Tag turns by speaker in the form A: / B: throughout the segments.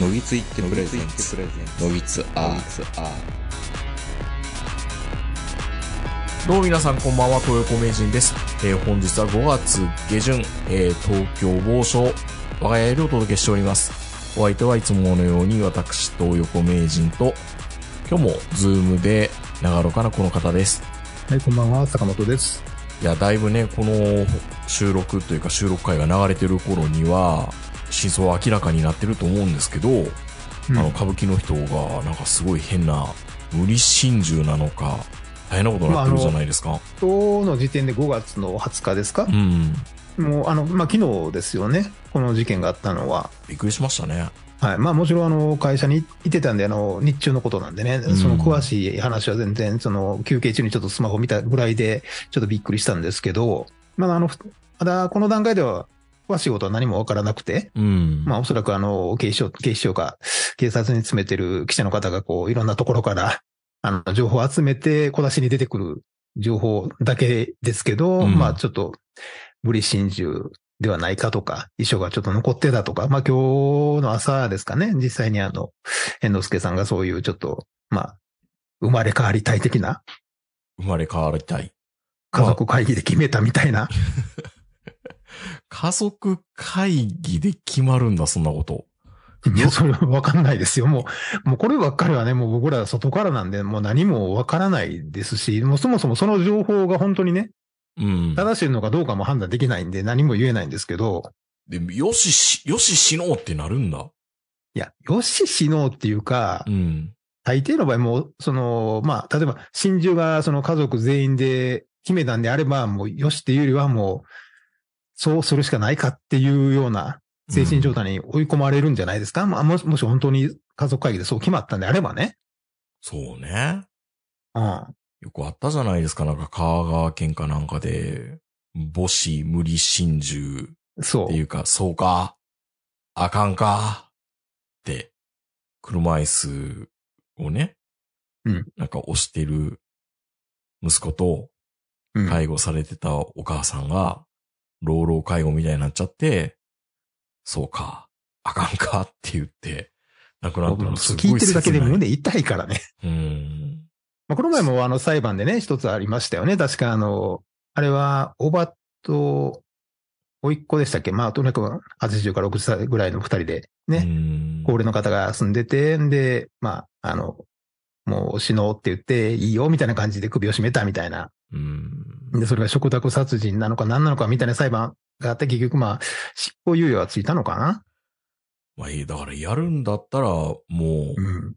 A: のぎついってプレゼンツのぎつアーどうも皆さんこんばんは東横名人です、えー、本日は5月下旬、えー、東京某所我が家よりお届けしておりますお相手はいつものように私東横名人と今日もズームで長野からこの方ですはいこんばんは坂本ですいやだいぶねこの収録というか収録会が流れてる頃には真相は明らかになってると思うんですけど、うん、あの歌舞伎の人がなんかすごい変な無理心中なのか大変なことになってるじゃないですか、まあ、
B: 今日の時点で5月の20日ですか、うん、もうあの、まあ、昨日ですよねこの事件があったのはびっくりしましたねはいまあ、もちろんあの会社にいてたんであの、日中のことなんでね、その詳しい話は全然、その休憩中にちょっとスマホ見たぐらいで、ちょっとびっくりしたんですけど、まだあのまだこの段階ではは仕事は何もわからなくて、うん、まあおそらくあの、警視庁、警視庁が警察に詰めてる記者の方がこう、いろんなところから、あの、情報を集めて小出しに出てくる情報だけですけど、うん、まあちょっと、無理心中ではないかとか、遺書がちょっと残ってたとか、まあ今日の朝ですかね、実際にあの、猿之助さんがそういうちょっと、まあ、生まれ変わりたい的な。生まれ変わりたい。家族会議で決めたみたいな 家族会議で決まるんだ、そんなこと。いや、それはわかんないですよ。もう、もうこればっかりはね、もう僕ら外からなんで、もう何もわからないですし、もうそもそもその情報が本当にね、うん、正しいのかどうかも判断できないんで、何も言えないんですけど。でも、よしし、よししのうってなるんだ。いや、よししのうっていうか、うん、大抵の場合も、その、まあ、例えば、真珠がその家族全員で決めたんであれば、もうよしっていうよりはもう、そうするしかないかっていうような精神状態に追い込まれるんじゃないですか、うん、まあ、もし、もし本当に家族会議でそう決まったんであればね。
A: そうね。うん。よくあったじゃないですか。なんか、川川県かなんかで、母子無理心中。そう。っていうか、そうか。あかんか。って、車椅子をね。うん。なんか押してる息子と、介護されてたお母さんが、老老介護みたいになっちゃって、そうか、あかんかって言って、亡くなったのすごい聞いてるだけで胸
B: 痛いからね。うん。まあ、この前もあの裁判でね、一つありましたよね。確かあの、あれは、おばと、おいっ子でしたっけまあ、とにかく80から60歳ぐらいの二人でね、高齢の方が住んでて、で、まあ、あの、もう死のうって言っていいよみたいな感じで首を絞めたみたいなうん、で、それが食卓殺人なのか何なのかみたいな裁判があって、結局まあ、執行猶予はついたのかな
A: まあいい、だからやるんだったら、もう、うん、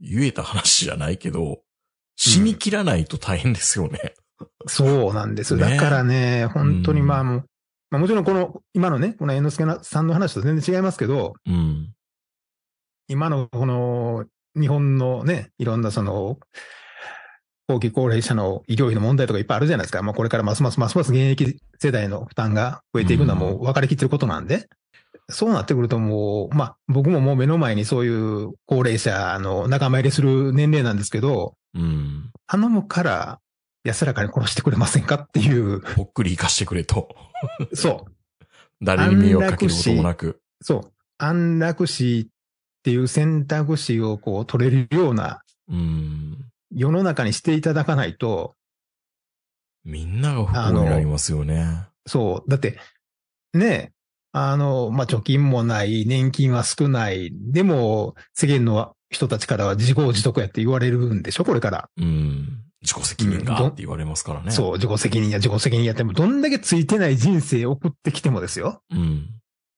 A: 言えた話じゃないけど、死に切らないと大変ですよね。うん、そうなんです。ね、だから
B: ね、本当にまあもう、まあ、もちろんこの、今のね、この猿之助さんの話と全然違いますけど、うん、今のこの、日本のね、いろんなその、後期高齢者の医療費の問題とかいっぱいあるじゃないですか。まあ、これからますますますます現役世代の負担が増えていくのはもう分かりきってることなんで、そうなってくるともう、まあ、僕ももう目の前にそういう高齢者の仲間入りする年齢なんですけど、うん、頼むから安らかに殺してくれませんかっていう。ほっくり生かしてくれと。そう。誰に迷惑かけることもなく。そう。安楽死っていう選択肢をこう取れるような、うん世の中にしていただかないと。みんなが不幸になり
A: ますよね。
B: そう。だって、ね、あの、まあ、貯金もない、年金は少ない、でも、世間の人たちからは自業自得やって言われるんでしょこれから。うん。自己責任がって
A: 言われますからね。そう、
B: 自己責任や自己責任やっても、どんだけついてない人生送ってきてもですよ。うん。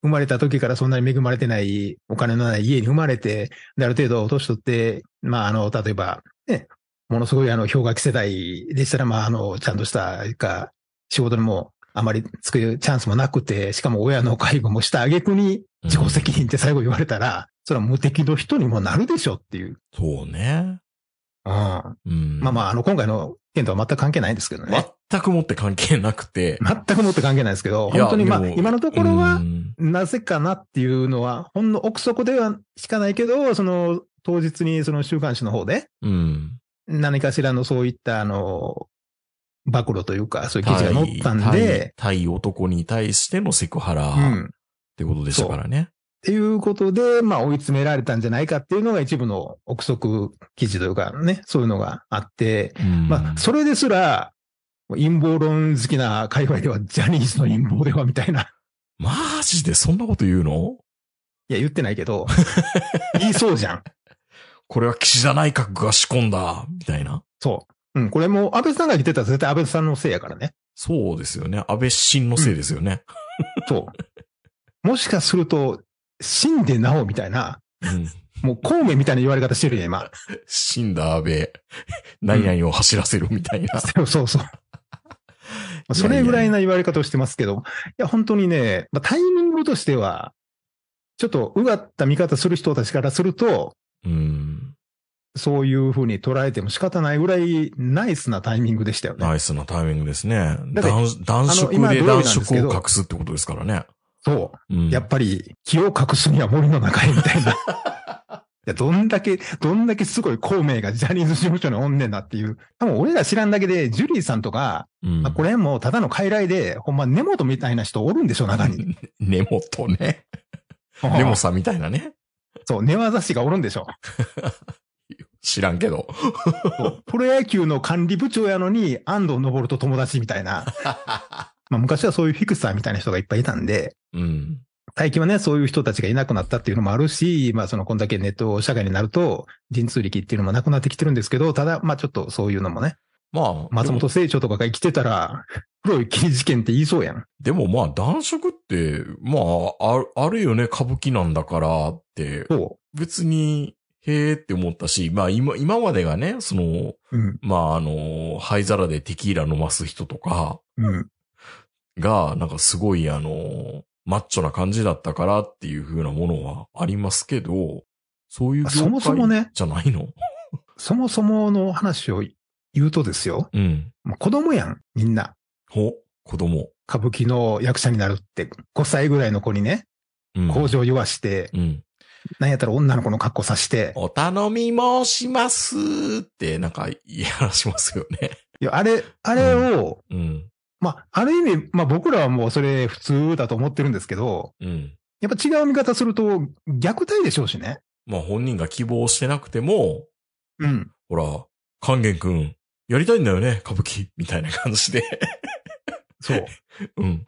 B: 生まれた時からそんなに恵まれてない、お金のない家に生まれて、である程度年取って、まあ、あの、例えば、ね、ものすごいあの氷河期世代でしたら、まあ、あの、ちゃんとしたか、仕事にもあまりつくチャンスもなくて、しかも親の介護もした挙句に自己責任って最後言われたら、うん、それは無敵の人にもなるでしょっていう。そうね。ああうん、まあまあ、あの、今回の件とは全く関係ないんですけどね。全くもって関係なくて。全くもって関係ないですけど、本当にまあ、今のところは、なぜかなっていうのは、ほんの奥底ではしかないけど、その、当日にその週刊誌の方で、うん、何かしらのそういったあの、暴露というか、そういう記事が載ったんで。対男に対してのセクハラってことでしたからね。っていうことで、まあ追い詰められたんじゃないかっていうのが一部の憶測記事というかね、そういうのがあって、うん、まあそれですら陰謀論好きな界隈ではジャニー
A: ズの陰謀ではみたいな。マジでそんなこと言うの
B: いや言ってないけど、
A: 言いそうじゃん。これは岸田内閣が仕込んだ、みたいな。
B: そう。うん、これも安倍さんが言ってたら絶対安倍さんのせいやからね。そうですよね。安倍晋のせいですよね。うん、そう。もしかすると、死んでなおみたいな、うん、もう孔明みたいな言われ方してるね、今。死んだ安倍、何々を走らせるみたいな。うん、そうそう。それぐらいな言われ方をしてますけど、いやいやいや本当にね、まあ、タイミングとしては、ちょっとうがった見方する人たちからすると、うん。そういうふうに捉えても仕方ないぐらいナイスなタイミングでしたよね。ナイスなタイミングですね。男色で男色を隠すってことですからね。そう、うん。やっぱり気を隠すには森の中へみたいな。いや、どんだけ、どんだけすごい孔明がジャニーズ事務所におんねんなっていう。多分俺ら知らんだけで、ジュリーさんとか、うん、まあ、これもただの傀儡で、ほんま根本みたいな人おるんでしょ、中に。根本ね。根本さんみたいなね。そう、寝技師がおるんでしょ。知らんけどプロ野球の管理部長やのに、安藤昇と友達みたいな。まあ昔はそういうフィクサーみたいな人がいっぱいいたんで、うん、最近はね、そういう人たちがいなくなったっていうのもあるし、まあそのこんだけネット社会になると、人通力っていうのもなくなってきてるんですけど、ただ、まあちょっとそういうのもね、まあ、松本清張とかが生きてたら、黒い刑事件って言いそうやん。
A: でもまあ、男色って、まあ、ああるよね、歌舞伎なんだからって。そう。別に、へえって思ったし、まあ今、今までがね、その、うん、まああの、灰皿でテキーラ飲ます人とか、うん、が、なんかすごいあの、マッチョな感じだったからっていう風なものはありますけ
B: ど、そういう業界じゃないの そもそもの話を言うとですよ。うん。子供やん、みんな。お、子供。歌舞伎の役者になるって、5歳ぐらいの子にね、工場言わして、うん、なんやったら女の子の格好さして、お頼み申しますって、なんか、言い話しますよね。いや、あれ、あれを、うん、まあ、る意味、ま僕らはもうそれ普通だと思ってるんですけど、うん、やっぱ違う見方すると虐待でしょうしね。ま本人が希望してなくても、うん。ほら、還元く
A: ん、やりたいんだよね、歌舞伎、みたいな感じでそう。うん。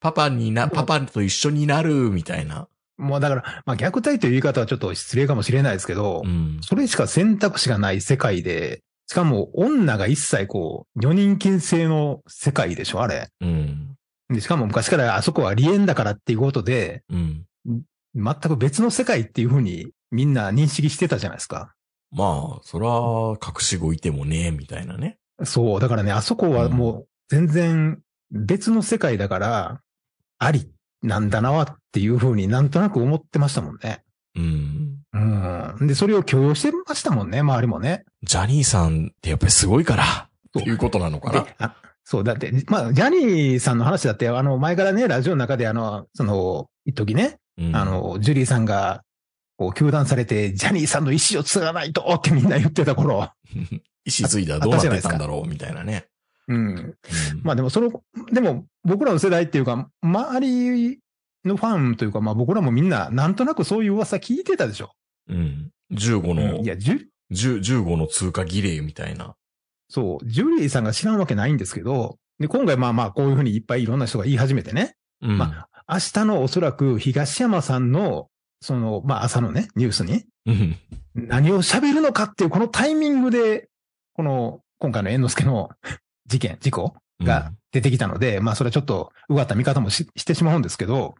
B: パパにな、パパと一緒になる、みたいな。もうだから、まあ、虐待という言い方はちょっと失礼かもしれないですけど、うん、それしか選択肢がない世界で、しかも女が一切こう、女人禁制の世界でしょ、あれ。うん、でしかも昔からあそこは離縁だからっていうことで、うん、全く別の世界っていうふうにみんな認識してたじゃないですか。まあ、そら、隠し子いてもね、みたいなね。そう、だからね、あそこはもう全然別の世界だから、ありなんだなっていうふうになんとなく思ってましたもんね。うん。うん。で、それを許容してましたもんね、周りもね。ジャニーさんってやっぱりすごいから、ということなのかな。そう、だって、まあ、ジャニーさんの話だって、あの、前からね、ラジオの中で、あの、その、一時ね、うん、あの、ジュリーさんが、こう、球団されて、ジャニーさんの意思を継がないとってみんな言ってた頃。意思継いだどうなってたんだろうみたいなね。うん。まあでも、その、でも、僕らの世代っていうか、周りのファンというか、まあ僕らもみんな、なんとなくそういう噂聞いてたでしょ。うん。15の、いや、10? 15の通過儀礼みたいな。そう、ジュリーさんが知らんわけないんですけど、で、今回まあまあ、こういうふうにいっぱいいろんな人が言い始めてね。うん、まあ、明日のおそらく東山さんの、その、まあ朝のね、ニュースに、何を喋るのかっていう、このタイミングで、この、今回の猿之助の事件、事故が出てきたので、うん、まあそれはちょっとうがった見方もしてしまうんですけど、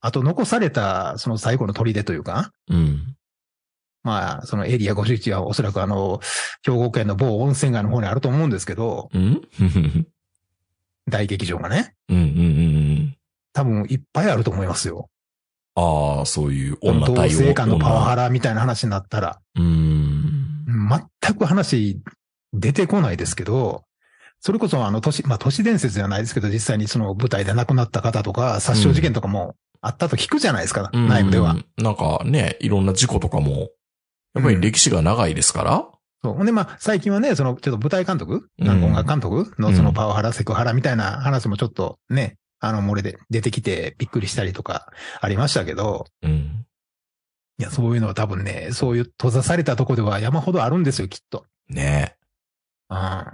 B: あと残されたその最後の砦というか、うん、まあそのエリア51はおそらくあの、兵庫県の某温泉街の方にあると思うんですけど、うん、大劇場がね、多分いっぱいあると思いますよ。ああ、そういう女対応。同性間のパワハラみたいな話になったら。うん。全く話出てこないですけど、それこそあの都市、まあ都市伝説じゃないですけど、実際にその舞台で亡くなった方とか、殺傷事件とかもあったと聞くじゃないですか、うん、内部では、なんかね、いろんな事故とかも、やっぱり歴史が長いですから。そう。で、まあ、最近はね、その、ちょっと舞台監督、ん音楽監督のそのパワハラ、セクハラみたいな話もちょっとね、あの、漏れで出てきてびっくりしたりとかありましたけど、うん。いや、そういうのは多分ね、そういう閉ざされたとこでは山ほどあるんですよ、きっと。ねえ。うん。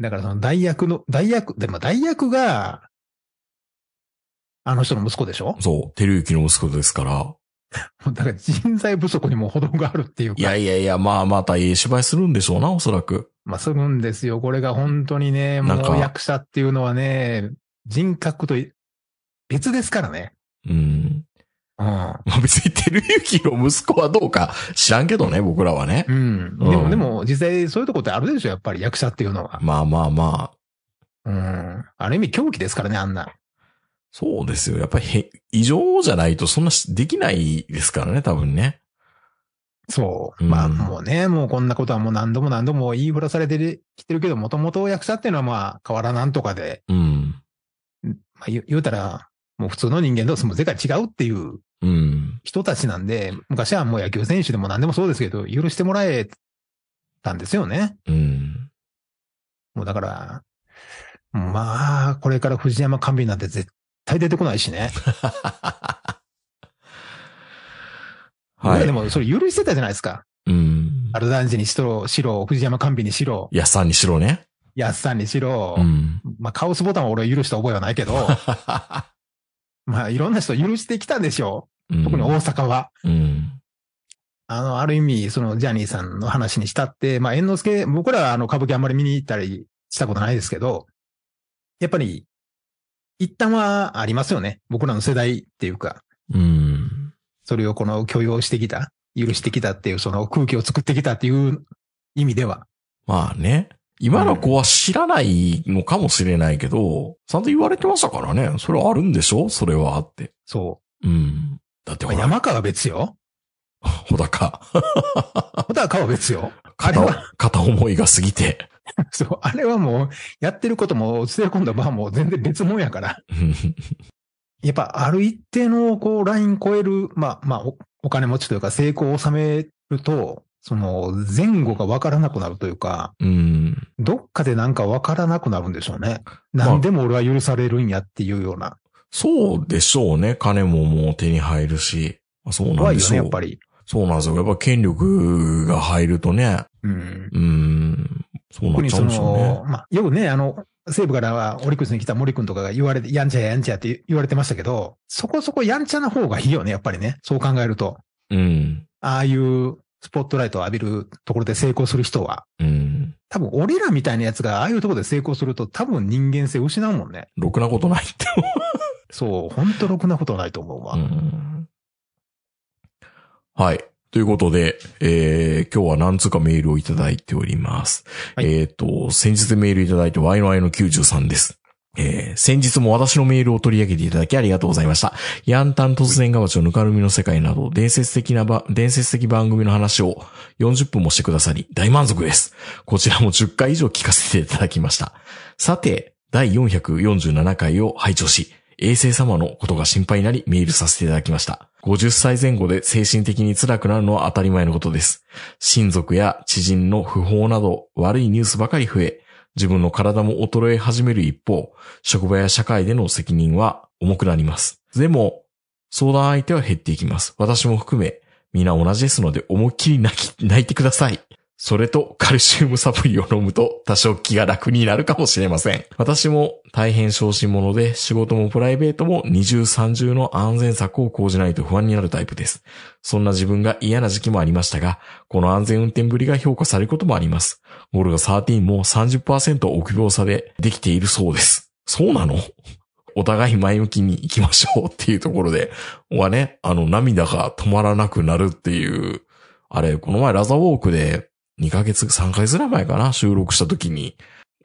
B: だからその代役の、代役、でも代役が、あの人の息子でしょ
A: そう、照之の息子ですから。
B: だから人材不足にも程があるっていうか。いや
A: いやいや、まあまたいい芝居するんでしょうな、おそらく。
B: まあ、するんですよ。これが本当にね、もう役者っていうのはね、人格と別ですからね。うん。うん。まあ別に、てるゆきの息子はどうか知らんけどね、僕らはね。うん。でうも、んでも、実際そういうとこってあるでしょ、やっぱり役者っていうのは。まあまあまあ。うん。ある意味狂気ですからね、あんな。そうですよ。やっぱり異常じゃないとそんなしできな
A: いですからね、多分ね。
B: そう。うんまあ、もうね、もうこんなことはもう何度も何度も言いふらされてきてるけど、もともと役者っていうのはまあ、変わらなんとかで、うん。まあ、言う言うたら、もう普通の人間とはも世界違うっていう人たちなんで、昔はもう野球選手でも何でもそうですけど、許してもらえたんですよね。うん、もうだから、まあ、これから藤山神美なんて絶対出てこないしね。はい。でも、それ許してたじゃないですか。
A: うん。
B: アルダンジにしろ、しろ、藤山神美にしろ。や
A: っさんにしろね。
B: やっさんにしろ。うん。まあ、カオスボタンは俺許した覚えはないけど。まあ、いろんな人許してきたんでしょ特に大阪は。うん、あの、ある意味、そのジャニーさんの話にしたって、まあ、猿之助、僕らはあの歌舞伎あんまり見に行ったりしたことないですけど、やっぱり、一旦はありますよね。僕らの世代っていうか。
C: うん。
B: それをこの許容してきた、許してきたっていう、その空気を作ってきたっていう意味では。
A: まあね。
B: 今の子は知らないのかもしれないけ
A: ど、うん、ちゃんと言われてましたからね。それはあるんでしょそれはあって。そう。うん。
B: だって山川は別よ。穂 高。穂高は別よ。彼は片思いが過ぎて。そう、あれはもう、やってることも、連れ込んだ場も全然別もんやから。やっぱ、ある一定の、こう、ライン超える、まあ、まあお、お金持ちというか、成功を収めると、その、前後が分からなくなるというか、うん、どっかでなんか分からなくなるんでしょうね。何でも俺は許されるんやっていうような。そうでしょうね。金ももう手に入る
A: し。そうなんです怖いよね、やっぱり。そうなんですよ。やっぱ権力が入るとね。うん。うん。そうなっちゃうんでにその、ね。
B: まあ、よくね、あの、西部からはオリックスに来た森君とかが言われて、やんちゃやんちゃって言われてましたけど、そこそこやんちゃな方がいいよね、やっぱりね。そう考えると。うん。ああいうスポットライトを浴びるところで成功する人は。うん。多分俺らみたいなやつがああいうところで成功すると多分人間性失うもんね。ろくなことないってそう、ほんとろくなことないと思うわ。うん、
A: はい。ということで、えー、今日は何つかメールをいただいております。はい、えっ、ー、と、先日メールいただいて y の i の93です。えー、先日も私のメールを取り上げていただきありがとうございました。ヤンタン突然ガバチョぬかるみの世界など、伝説的なば、伝説的番組の話を40分もしてくださり、大満足です。こちらも10回以上聞かせていただきました。さて、第447回を拝聴し、衛星様のことが心配になりメールさせていただきました。50歳前後で精神的に辛くなるのは当たり前のことです。親族や知人の不法など悪いニュースばかり増え、自分の体も衰え始める一方、職場や社会での責任は重くなります。でも、相談相手は減っていきます。私も含め、皆同じですので思いっきり泣き、泣いてください。それとカルシウムサプリを飲むと多少気が楽になるかもしれません。私も大変小心者で仕事もプライベートも二重三重の安全策を講じないと不安になるタイプです。そんな自分が嫌な時期もありましたが、この安全運転ぶりが評価されることもあります。ゴルガ13も30%臆病さでできているそうです。そうなのお互い前向きに行きましょうっていうところで、はね、あの涙が止まらなくなるっていう、あれ、この前ラザウォークで2ヶ月、3ヶ月ぐらい前かな、収録した時に、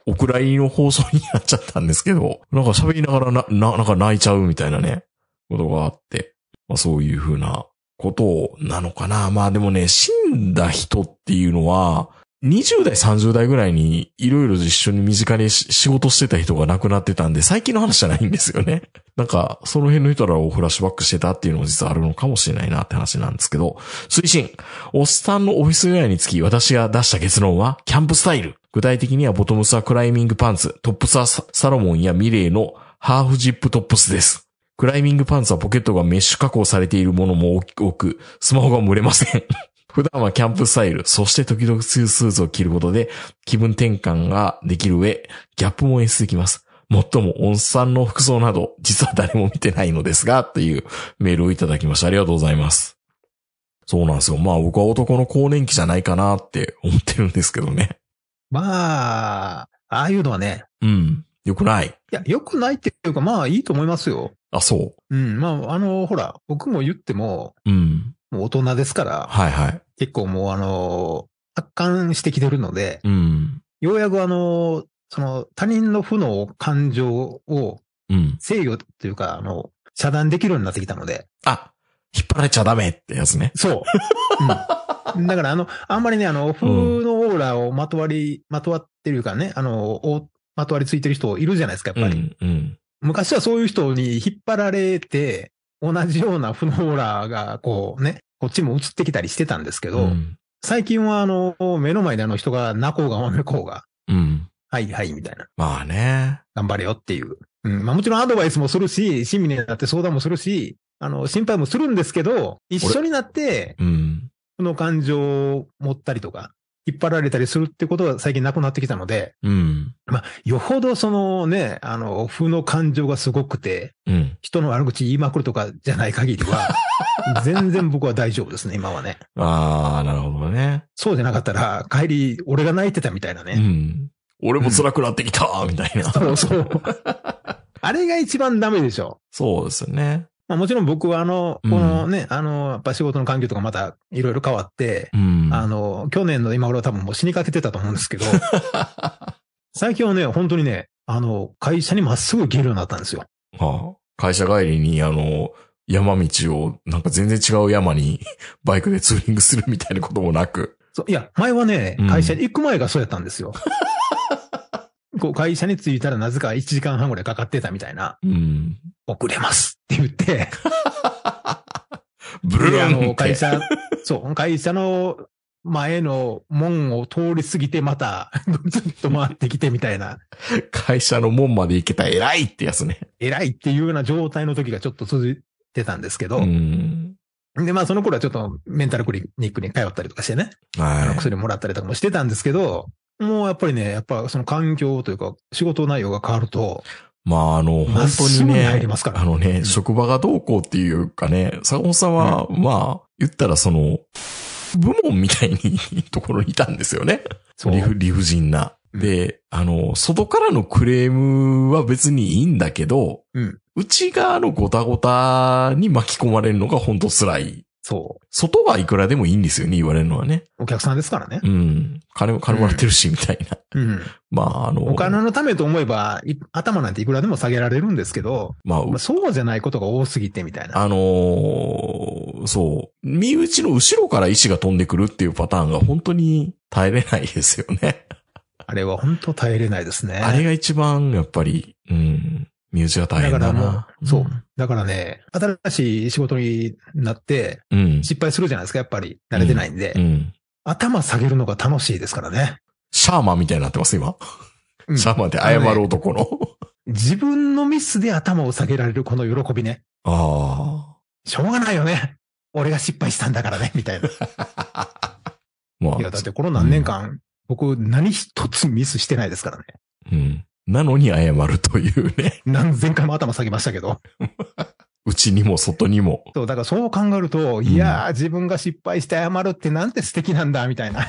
A: お蔵入りの放送になっちゃったんですけど、なんか喋りながらな、な、なんか泣いちゃうみたいなね、ことがあって、まあそういうふうなことなのかな。まあでもね、死んだ人っていうのは、20代、30代ぐらいにいろいろ一緒に身近に仕事してた人が亡くなってたんで、最近の話じゃないんですよね。なんか、その辺の人らをフラッシュバックしてたっていうのも実はあるのかもしれないなって話なんですけど、推進、おっさんのオフィス以外につき私が出した結論は、キャンプスタイル。具体的にはボトムスはクライミングパンツ、トップスはサロモンやミレーのハーフジップトップスです。クライミングパンツはポケットがメッシュ加工されているものも多く、スマホが蒸れません 普段はキャンプスタイル、そして時々スーツを着ることで気分転換ができる上、ギャップも演出できます。もっとも、おっさんの服装など、実は誰も見てないのですが、というメールをいただきました。ありがとうございます。そうなんですよ。まあ僕は男の更年期じゃないかなって思ってるんですけどね。
B: まあ、ああいうのはね。うん。良くない。いや、良くないっていうか、まあいいと思いますよ。あ、そう。うん。まあ、あの、ほら、僕も言っても、うん。もう大人ですから、はいはい。結構もうあの、発汗してきてるので、うん、ようやくあの、その他人の負の感情を制御というか、あの、遮断できるようになってきたので。
A: あ、引っ張られちゃダメっ
B: てやつね。そう。うん、だからあの、あんまりね、あの、負のオーラをまとわり、まとわってるかね、あの、まとわりついてる人いるじゃないですか、やっぱり。うんうん、昔はそういう人に引っ張られて、同じようなフローラーがこうね、こっちも移ってきたりしてたんですけど、うん、最近はあの、目の前であの人が、泣こうがまめこうが、うん。はいはい、みたいな。まあね。頑張れよっていう。うん。まあもちろんアドバイスもするし、親身になって相談もするし、あの、心配もするんですけど、一緒になって、うん。この感情を持ったりとか、引っ張られたりするってことが最近なくなってきたので、うん。まあ、よほどそのね、あの、負の感情がすごくて、うん。人の悪口言いまくるとかじゃない限りは、全然僕は大丈夫ですね、今はね。ああ、なるほどね。そうじゃなかったら、帰り、俺が泣いてたみたいなね。うん。俺も辛くなってきた、みたいな。そうそう。あれが一番ダメでしょ。そうですね。まあ、もちろん僕はあの、このね、うん、あの、やっぱ仕事の環境とかまたいろいろ変わって、うん、あの、去年の今頃多分もう死にかけてたと思うんですけど、最近はね、本当にね、あの、会社にまっすぐ行けるようになったんですよ。
A: はあ、会社帰りに、あの、山道を、なんか全然違う山に バイクでツーリングするみたいなこともなく。
B: そう、いや、前はね、会社に行く前がそうやったんですよ。うん、こう会社に着いたらなぜか1時間半ぐらいかかってたみたいな。うん、遅れます。って言って ブルーンあの、会社、そう、会社の前の門を通り過ぎてまた、ずっと回ってきてみたいな。
A: 会社の門まで行けた偉いってやつね。
B: 偉いっていうような状態の時がちょっと続いてたんですけど。で、まあその頃はちょっとメンタルクリニックに通ったりとかしてね。はい。薬もらったりとかもしてたんですけど、もうやっぱりね、やっぱその環境というか仕事内容が変わると、
A: まあ、あの、本当にね、入りますからあのね、職場がどうこうっていうかね、坂本さんは、うん、まあ、言ったらその、部門みたいにところにいたんですよね。そう。理不理不尽な。で、あの、外からのクレームは別にいいんだけど、うん、内側のごたごたに巻き込まれるのが本当辛いそう。外はいくらでもいいんですよね、言われるのはね。お客さんですからね。うん。金も、金もらってるし、みたいな。うん。まあ、あの、お
B: 金のためと思えば、頭なんていくらでも下げられるんですけど、まあ、まあそうじゃないことが多すぎてみたい
A: な。あのーそう。身内の後ろから石が飛んでくるっていうパターンが本当に耐えれない
B: ですよね。あれは本当耐えれないですね。あ
A: れが一番、やっぱり、うん、身内は大変だな。だからもう、そ
B: う。だからね、新しい仕事になって、失敗するじゃないですか、やっぱり。慣れてないんで。うんうん、頭下げるのが楽しいですからね。シャーマンみたいになってます、今。シャーマンって謝る男の、ね、自分のミスで頭を下げられるこの喜びね。ああ。しょうがないよね。俺が失敗したんだからね、みたいな。まあ、いや、だってこの何年間、僕何一つミスしてないですからね。うん。なのに謝るというね。何千回も頭下げましたけど。うちにも外にも。そう、だからそう考えると、いやー、自分が失敗して謝るってなんて素敵なんだ、みたいな。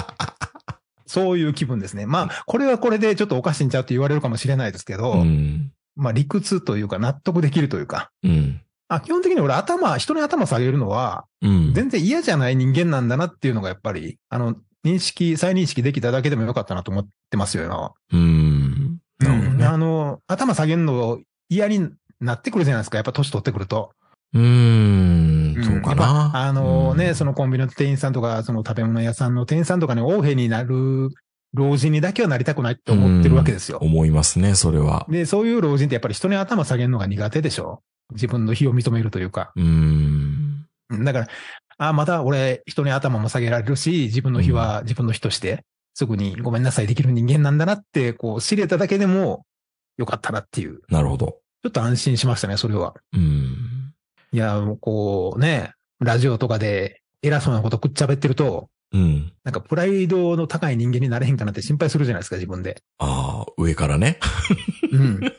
B: そういう気分ですね。まあ、これはこれでちょっとおかしいんちゃうって言われるかもしれないですけど、うん、まあ理屈というか納得できるというか、うん、あ基本的に俺頭、人に頭下げるのは、全然嫌じゃない人間なんだなっていうのがやっぱり、あの、認識、再認識できただけでもよかったなと思ってますよ、今は。うんね。あの、頭下げるの嫌になってくるじゃないですか。やっぱ年取ってくると。うん、そうかな。あのね、そのコンビニの店員さんとか、その食べ物屋さんの店員さんとかに、ね、横変になる老人にだけはなりたくないって思ってるわけです
A: よ。思いますね、それは。
B: で、そういう老人ってやっぱり人に頭下げるのが苦手でしょ自分の非を認めるというか。う
C: ん。
B: だから、ああ、また俺、人に頭も下げられるし、自分の非は自分の非として、すぐにごめんなさいできる人間なんだなって、こう、知れただけでも、よかったなっていう。なるほど。ちょっと安心しましたね、それは。うん。いや、こうね、ラジオとかで偉そうなことくっちゃべってると、うん。なんかプライドの高い人間になれへんかなって心配するじゃないですか、自分で。
A: ああ、上からね。うん。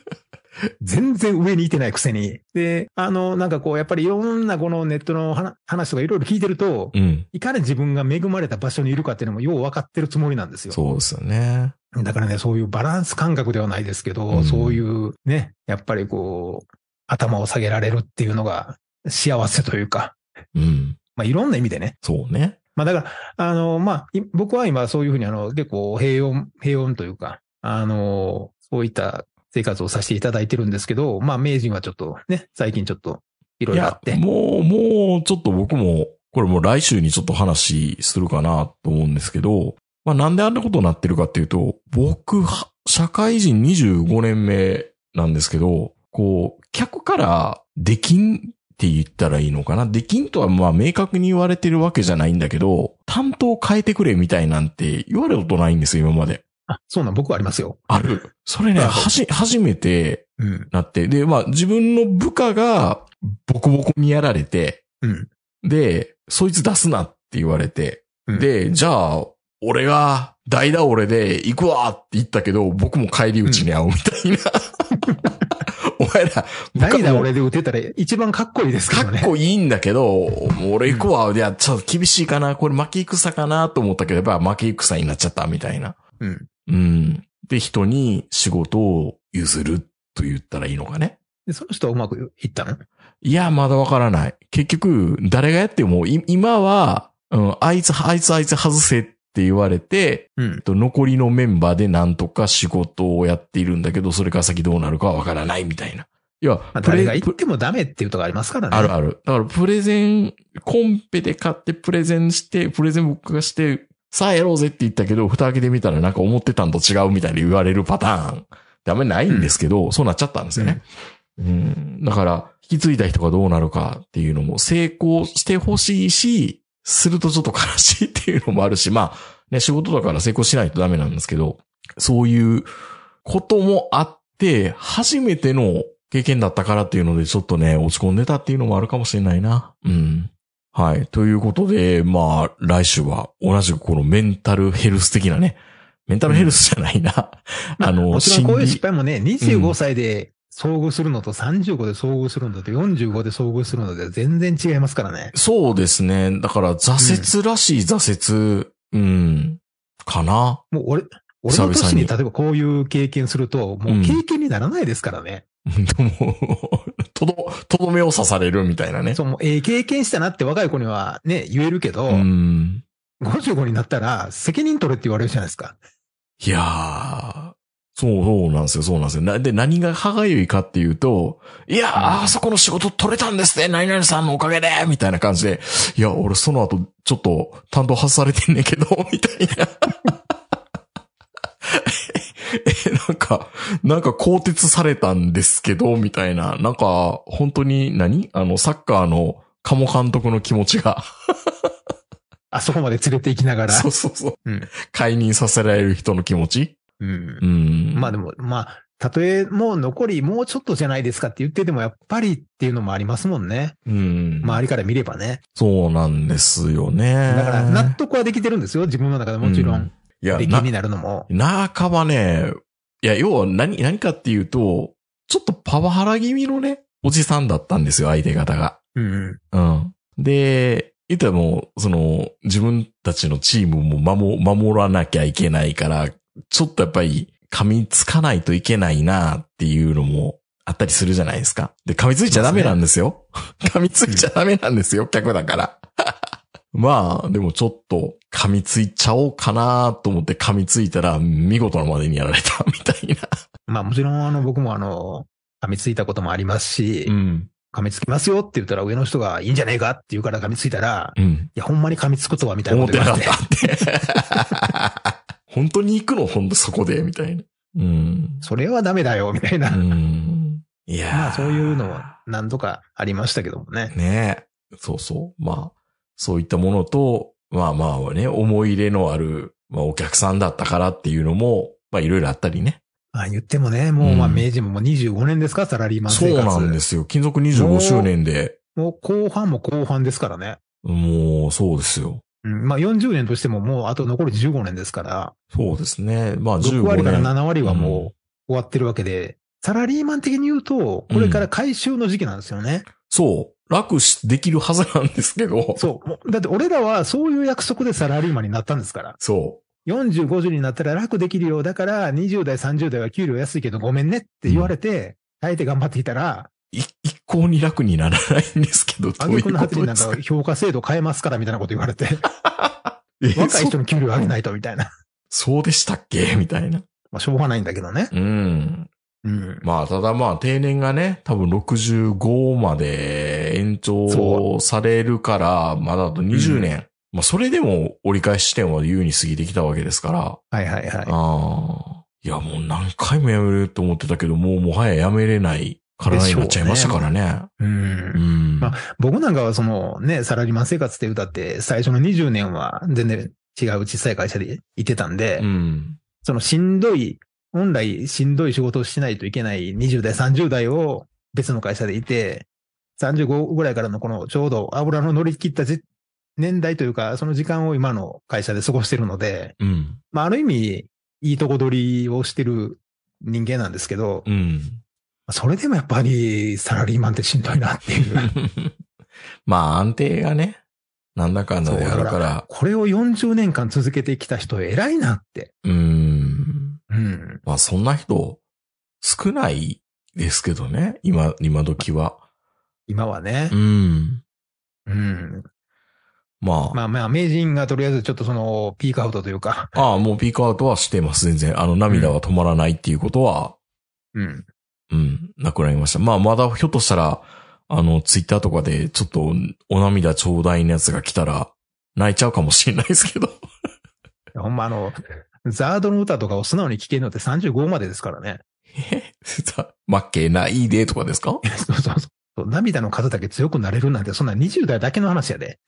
B: 全然上にいてないくせに。で、あの、なんかこう、やっぱりいろんなこのネットの話とかいろいろ聞いてると、うん、いかに自分が恵まれた場所にいるかっていうのもよう分かってるつもりなんですよ。そうですよね。だからね、そういうバランス感覚ではないですけど、うん、そういうね、やっぱりこう、頭を下げられるっていうのが幸せというか、うん。まあ、いろんな意味でね。そうね。まあ、だから、あの、まあ、僕は今そういうふうにあの、結構平穏、平穏というか、あの、そういった生活をさせていただいてるんですけど、まあ、名人はちょっとね、最近ちょっといろいろあって。もう、
A: もう、ちょっと僕も、これもう来週にちょっと話するかなと思うんですけど、まあ、なんであんなことになってるかっていうと、僕、社会人25年目なんですけど、こう、客からできんって言ったらいいのかなできんとはまあ明確に言われてるわけじゃないんだけど、担当変えてくれみたいなんて言われることないんですよ、今まで。そうなん、僕はありますよ。ある。それね、はじ、初めて、なって、で、まあ自分の部下が、ボコボコにやられて、うん。で、そいつ出すなって言われて、うんで、じゃあ、俺が代打俺で行くわって言ったけど、僕も帰り討ちに会うみたいな。お前ら、代打俺で打てたら一番かっこいいですかかっこいいんだけど、俺行くわ。いや、ちょっと厳しいかな。これ負け戦かなと思ったけど、やっぱ負け戦になっちゃったみたいな。うん。うん。で、人に仕事を譲る
B: と言ったらいいのかね。で、その人はうまくいったの
A: いや、まだわからない。結局、誰がやっても、今は、うん、あいつ、あいつ、あいつ外せって言われて、うん、残りのメンバーでなんとか仕事をやっているんだけど、それから先どうなるかわからないみた
B: いな。いや、まあ、誰が行ってもダメっていうとこありますからね。あるある。だからプレ
A: ゼン、コンペで買ってプレゼンして、プレゼン僕がして、さあやろうぜって言ったけど、蓋開けてみたらなんか思ってたんと違うみたいに言われるパターン。ダメないんですけど、うん、そうなっちゃったんですよね。うん。だから、引き継いだ人がどうなるかっていうのも成功してほしいし、するとちょっと悲しいっていうのもあるし、まあ、ね、仕事だから成功しないとダメなんですけど、そういうこともあって、初めての経験だったからっていうので、ちょっとね、落ち込んでたっていうのもあるかもしれないな。うん。はい。ということで、まあ、来週は同じくこのメンタルヘルス的なね、メンタルヘルスじゃないな。うん、あの、もちろんこういう失敗も
B: ね、25歳で遭遇するのと35で遭遇するのと45で遭遇するので全然違いますからね。
A: そうですね。だから挫折らしい挫折、うん、うん、かな。
B: もう俺、俺の年に例えばこういう経験すると、もう経験にならないですからね。もう、とど、とどめを刺されるみたいなね。そう、もうええ経験したなって若い子にはね、言えるけど、うん、55になったら責任取れって言われるじゃないですか。
A: いやー、そう、そうなんですよ、そうなんですよ。で、何が歯がゆいかっていうと、いや、ー、あそこの仕事取れたんですね、何々さんのおかげで、みたいな感じで、いや、俺その後、ちょっと担当外されてんねんけど、みたいな。え、なんか、なんか更迭されたんですけど、みたいな。なんか、本当に何、あの、サッカーの、鴨
B: 監督の気持ちが あそこまで連れて行きながら。そうそうそう。うん、解任させられる人の気持ち。うん。うん、まあでも、まあ、たとえもう残りもうちょっとじゃないですかって言っててもやっぱりっていうのもありますもんね。うん。周りから見ればね。
A: そうなんですよね。だから納
B: 得はできてるんですよ、自分の中でもちろん。
A: いや、になるのも。中はね、いや、要は何、何かっていうと、ちょっとパワハラ気味のね、おじさんだったんですよ、相手方が。うん、うん。で、言ったらもう、その、自分たちのチームも守、守らなきゃいけないから、ちょっとやっぱり、噛みつかないといけないなっていうのもあったりするじゃないですか。で、噛みついちゃダメなんですよ。すね、噛みついちゃダメなんです
B: よ、客だから。
A: まあ、でもちょっと噛みついちゃおうかな
B: と思って噛みついたら、見事なまでにや
A: られたみた
B: いな。まあもちろんあの僕もあの、噛みついたこともありますし、うん、噛みつきますよって言ったら上の人がいいんじゃねえかって言うから噛みついたら、うん、いやほんまに噛みつくとはみたいなこと言われて。思ってなかったって。本当に行くのほんとそこでみたいな。うん。それはダメだよみたいな。うん。いやまあそういうのは何度かありましたけどもね。ねえ。
A: そうそう。まあ、そういったものと、まあまあね、思い入れのある、まあお客さんだったからっていうのも、まあいろいろあったりね。
B: まあ言ってもね、もうまあ明治ももう25年ですか、サラリーマン生活。そうなんですよ。勤続25周年で。もう後半も後半ですからね。もうそうですよ。まあ40年としてももうあと残り15年ですから。そうですね。まあ15年。6割から7割はもう終わってるわけで、うん、サラリーマン的に言うと、これから回収の時期なんですよね。うん、そ楽し、できるはずなんですけど。そう。だって俺らはそういう約束でサラリーマンになったんですから。そう。40、50になったら楽できるよ。だから、20代、30代は給料安いけどごめんねって言われて、耐えて頑張ってきたら、一向に楽にならないんですけど、どういうことですかのなんか評価制度変えますからみたいなこと言われて。若い人に給料上げないとみたいな。そうでしたっけみたいな。まあ、しょうがないんだけどね。うん。まあ、
A: ただまあ、定年がね、多分65まで延長されるから、まだあと20年。うん、まあ、それでも折り返し地点は優に過ぎてきたわけですから。はいはいはい。あいや、もう何回もやめると思ってたけど、もうもは
B: ややめれない体になっちゃいましたからね。ねうん。うん、まあ、僕なんかはそのね、サラリーマン生活って歌って、最初の20年は全然違う小さい会社でいてたんで、うん、そのしんどい本来しんどい仕事をしないといけない20代、30代を別の会社でいて、35ぐらいからのこのちょうど油の乗り切った年代というか、その時間を今の会社で過ごしてるので、うん、まあ、ある意味、いいとこ取りをしてる人間なんですけど、うん、それでもやっぱりサラリーマンってしんどいなっていう まあ安定がね、なんだかんだであるから。これを40年間続けてきた人偉いなっ
A: て。うん。まあそんな人少ないですけどね。今、今時は。
B: 今はね。う
A: ん。うん。まあ。
B: まあまあ、名人がとりあえずちょっとその、ピークアウトというか。あ
A: あ、もうピークアウトはしてます、全然。あの、涙は止まらないっていうことは。うん。うん、なくなりました。まあ、まだひょっとしたら、あの、ツイッターとかで、ちょっと、お涙ちょうだいのやつが来たら、泣いちゃうかもしれないですけど。
B: ほんまあの、ザードの歌とかを素直に聴けるのって35までですからね。え負けないでとかですか そうそうそう。涙の数だけ強くなれるなんて、そんな20代だけの話やで。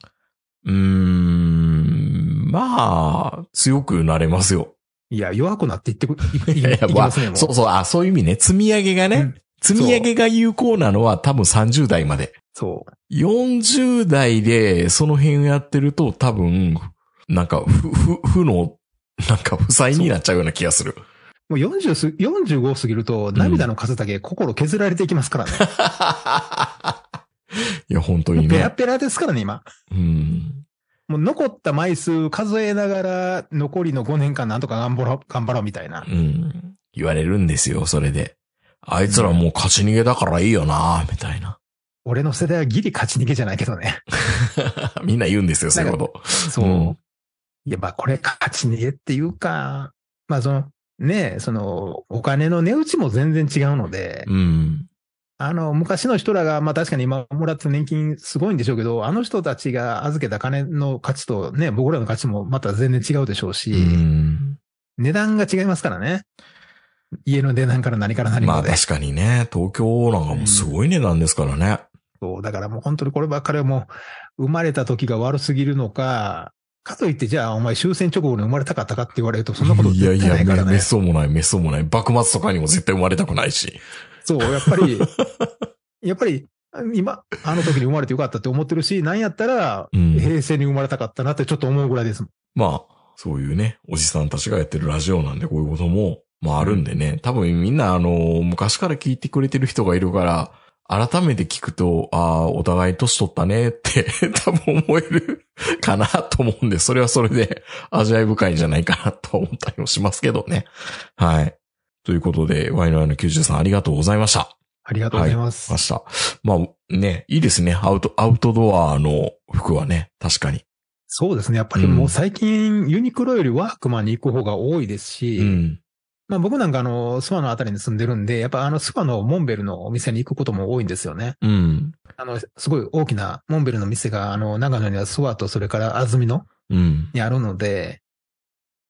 A: うーん、まあ、強くなれますよ。
B: いや、弱くなっていってく、い やいまそう
A: そう、あ、そういう意味ね。積み上げがね、うん、積み上げが有効なのは多分30代まで。そう。40代でその辺やってると多分、なんか、ふ、ふ、負のなんか不才になっちゃうような気がする。
B: もう40す、45過ぎると涙の数だけ心削られていきますからね。
A: いや、本当にね。ペラ
B: ペラですからね、今。
A: うん。
B: もう残った枚数数えながら、残りの5年間なんとか頑張ろう、頑張ろうみたいな。うん。
A: 言われるんですよ、それで。あいつらもう勝ち逃げだからいいよな、
B: みたいな。俺の世代はギリ勝ち逃げじゃないけどね。みんな言うんですよ、そういうこと。そう、うん、いや、まあこれ勝ち逃げっていうか、まあその、ねえ、その、お金の値打ちも全然違うので、うん、あの、昔の人らが、まあ確かに今もらった年金すごいんでしょうけど、あの人たちが預けた金の価値とね、僕らの価値もまた全然違うでしょうし、うん、値段が違いますからね。家の値段から何から何
A: まで。まあ確かに
B: ね、東京なんかもすごい値段ですからね。うん、そう、だからもう本当にこればっかりはもう、生まれた時が悪すぎるのか、かといって、じゃあ、お前終戦直後に生まれたかったかって言われると、そんなこと絶対ないからね。いやいや、め
A: そうもない、めそうもない。幕末とかにも絶対生まれたくないし。そう、やっぱり、
B: やっぱり、今、あの時に生まれてよかったって思ってるし、なんやったら、平成に生まれたかったなってちょっと思うぐらいですもん。うん、まあ、そういうね、おじさ
A: んたちがやってるラジオなんで、こういうことも、まああるんでね。多分みんな、あの、昔から聞いてくれてる人がいるから、改めて聞くと、ああ、お互い年取ったねって 多分思える かなと思うんで、それはそれで味わい深いんじゃないかなと思ったりもしますけどね。はい。ということで、ワイの y 9さんありがとうございました。ありがとうございます。はい、ました。まあね、いいですね。アウト、アウトドアの服はね、確かに。
B: そうですね。やっぱりもう最近ユニクロよりワークマンに行く方が多いですし、うん、まあ僕なんかあの、スワのあたりに住んでるんで、やっぱあのスワのモンベルのお店に行くことも多いんですよね。うん。あの、すごい大きなモンベルの店が、あの、長野にはスワとそれから安曇野にあるので、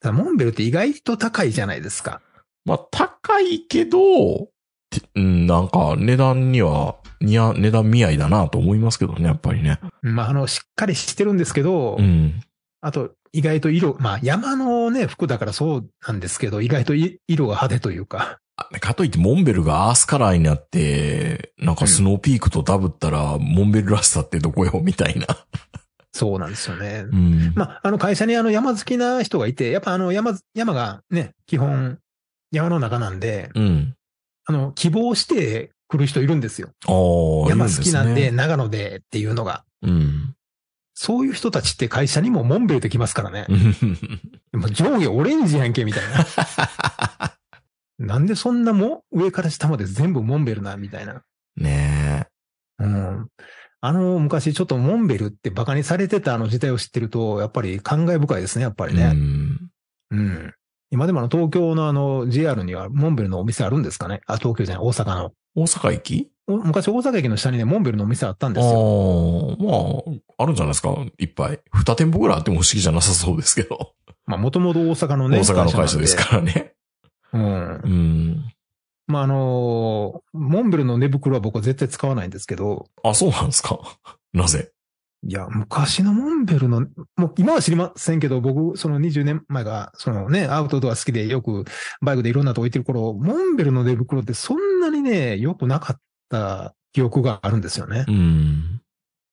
B: うん、モンベルって意外と高いじゃないですか。まあ高いけど、
A: なんか値段には、に値段見合いだなと思いますけどね、やっぱりね。
B: まああの、しっかりしてるんですけど、うん。あと、意外と色、まあ山のね、服だからそうなんですけど、意外と色が派手というか。かといってモンベルがアースカラ
A: ーになって、なんかスノーピークとダブったら、モンベルらしさってどこよ みたいな。
B: そうなんですよね。うん、まあ、あの会社にあの山好きな人がいて、やっぱあの山、山がね、基本山の中なんで、うん、あの、希望して来る人いるんですよ。山好きなんで、長野でっていうのが。うん、そういう人たちって会社にもモンベルできますからね。上下オレンジやんけ、みたいな。なんでそんなも上から下まで全部モンベルな、みたいな。ねえ。うん。あの、昔ちょっとモンベルって馬鹿にされてたあの時代を知ってると、やっぱり感慨深いですね、やっぱりね。うん。うん。今でもあの東京のあの JR にはモンベルのお店あるんですかねあ、東京じゃない、大阪の。大阪行き昔大阪駅の下にね、モンベルのお店あったんですよ。あまあ、
A: あるんじゃないですかいっぱい。二店舗ぐらいあっても不思議じゃなさそうですけど。
B: まあ、もともと大阪のね。大阪の会社ですからね。うん。うん。まあ、あのー、モンベルの寝袋は僕は絶対使わないんですけど。あ、そうなんですかなぜいや、昔のモンベルの、もう今は知りませんけど、僕、その20年前が、そのね、アウトドア好きでよくバイクでいろんなとこ行ってる頃、モンベルの寝袋ってそんなにね、良くなかっった記憶があるんですよね。うん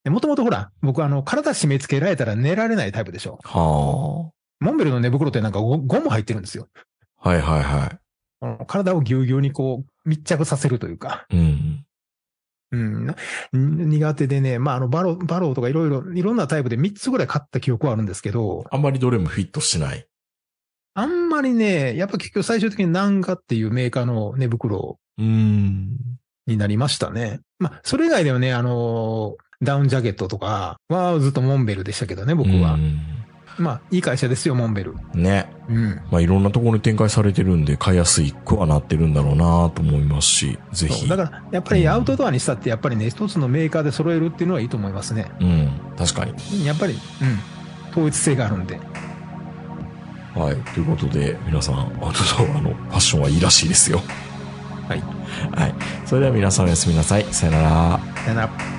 B: もともとほら、僕あの、体締め付けられたら寝られないタイプでしょ。はあ。モンベルの寝袋ってなんかゴム入ってるんですよ。
A: はいはい
B: はい。体をぎゅうぎゅうにこう、密着させるというか。うん。うん。苦手でね、まあ、あの、バロ、バローとかいろいろ、いろんなタイプで3つぐらい買った記憶はあるんですけど。あんまりどれもフィットしない。あんまりね、やっぱ結局最終的にナンガっていうメーカーの寝袋を。うん。になりましたね。まあ、それ以外ではね、あのダウンジャケットとかはずっとモンベルでしたけどね、僕は。まあ、いい会社ですよ、モンベル。
A: ね。うん。まあ、いろんなところに展開されてるんで、買いやすいくはなってるんだろうなと思いますし、ぜひ。だ
B: から、やっぱりアウトドアにしたって、やっぱりね、一つのメーカーで揃えるっていうのはいいと思いますね。
A: うん、確か
B: に。やっぱり、うん、統一性があるんで。
A: はい、ということで、皆さん、アウトドアのファッションはいいらしいですよ。はい、はい、それでは皆さんおやすみなさいさよなら
B: さよなら